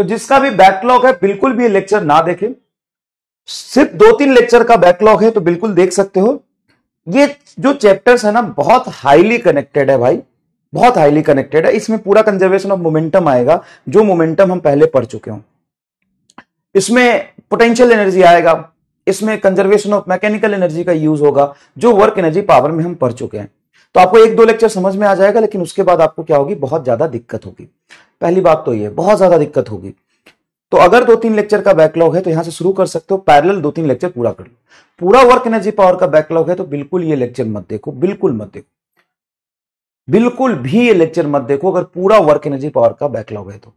तो जिसका भी बैकलॉग है बिल्कुल भी लेक्चर ना देखें सिर्फ दो तीन लेक्चर का बैकलॉग है तो बिल्कुल देख सकते हो ये जो चैप्टर्स है ना बहुत हाईली कनेक्टेड है भाई बहुत हाईली कनेक्टेड है इसमें पूरा कंजर्वेशन ऑफ मोमेंटम आएगा जो मोमेंटम हम पहले पढ़ चुके हों इसमें पोटेंशियल एनर्जी आएगा इसमें कंजर्वेशन ऑफ मैकेनिकल एनर्जी का यूज होगा जो वर्क एनर्जी पावर में हम पढ़ चुके हैं तो आपको एक दो लेक्चर समझ में आ जाएगा लेकिन उसके बाद आपको क्या होगी बहुत ज्यादा दिक्कत होगी पहली बात तो ये बहुत ज्यादा दिक्कत होगी तो अगर दो तीन लेक्चर का बैकलॉग है तो यहां से शुरू कर सकते हो पैरेलल दो तीन लेक्चर पूरा कर लो पूरा वर्क एनर्जी पावर का बैकलॉग है तो बिल्कुल ये लेक्चर मत देखो बिल्कुल मत देखो बिल्कुल भी ये लेक्चर मत देखो अगर पूरा वर्क एनर्जी पावर का बैकलॉग है तो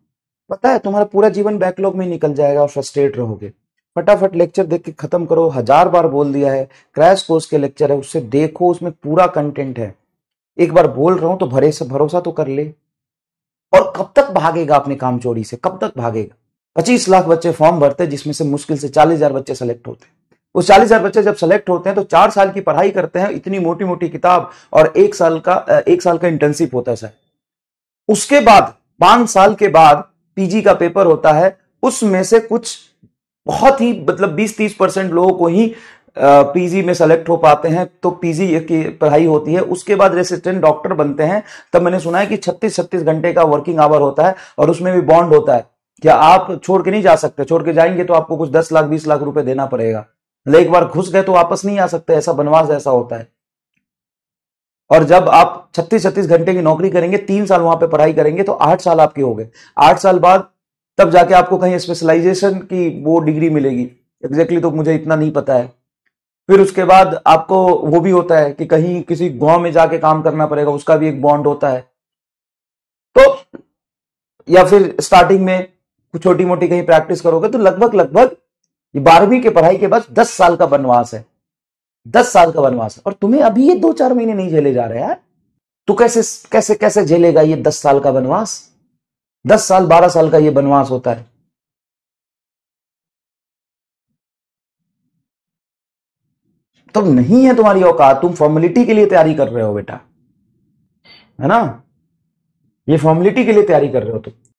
पता है तुम्हारा पूरा जीवन बैकलॉग में निकल जाएगा और फ्रस्ट्रेट रहोगे फटाफट लेक्चर देख के खत्म करो हजार बार बोल दिया है क्रैश कोर्स के लेक्चर है उससे देखो उसमें पूरा कंटेंट है एक बार बोल रहा हूं तो भरे से भरोसा तो कर ले और कब तक भागेगा अपने काम चोरी से कब तक भागेगा पच्चीस लाख बच्चे फॉर्म भरते जिसमें से मुश्किल से चालीस हजार बच्चे सेलेक्ट होते हैं उस चालीस हजार बच्चे जब सेलेक्ट होते हैं तो चार साल की पढ़ाई करते हैं इतनी मोटी मोटी किताब और एक साल का एक साल का इंटर्नशिप होता है सर उसके बाद पांच साल के बाद पीजी का पेपर होता है उसमें से कुछ बहुत ही मतलब 20-30 परसेंट लोगों को ही पीजी में सेलेक्ट हो पाते हैं तो पीजी की पढ़ाई होती है उसके बाद रेसिस्टेंट डॉक्टर बनते हैं तब मैंने सुना है कि 36-36 घंटे का वर्किंग आवर होता है और उसमें भी बॉन्ड होता है क्या आप छोड़ के नहीं जा सकते छोड़ के जाएंगे तो आपको कुछ दस लाख बीस लाख रुपए देना पड़ेगा एक बार घुस गए तो वापस नहीं आ सकते ऐसा बनवास ऐसा होता है और जब आप छत्तीस छत्तीस घंटे की नौकरी करेंगे तीन साल वहां पे पढ़ाई करेंगे तो आठ साल आपके हो गए आठ साल बाद तब जाके आपको कहीं स्पेशलाइजेशन की वो डिग्री मिलेगी एग्जैक्टली exactly तो मुझे इतना नहीं पता है फिर उसके बाद आपको वो भी होता है कि कहीं किसी गांव में जाके काम करना पड़ेगा उसका भी एक बॉन्ड होता है तो या फिर स्टार्टिंग में कुछ छोटी मोटी कहीं प्रैक्टिस करोगे तो लगभग लगभग बारहवीं के पढ़ाई के बाद दस साल का वनवास है दस साल का वनवास है और तुम्हें अभी ये दो चार महीने नहीं झेले जा रहे हैं तो कैसे कैसे कैसे झेलेगा ये दस साल का वनवास दस साल बारह साल का ये वनवास होता है तो नहीं है तुम्हारी औकात तुम फॉर्मेलिटी के लिए तैयारी कर रहे हो बेटा है ना ये फॉर्मेलिटी के लिए तैयारी कर रहे हो तुम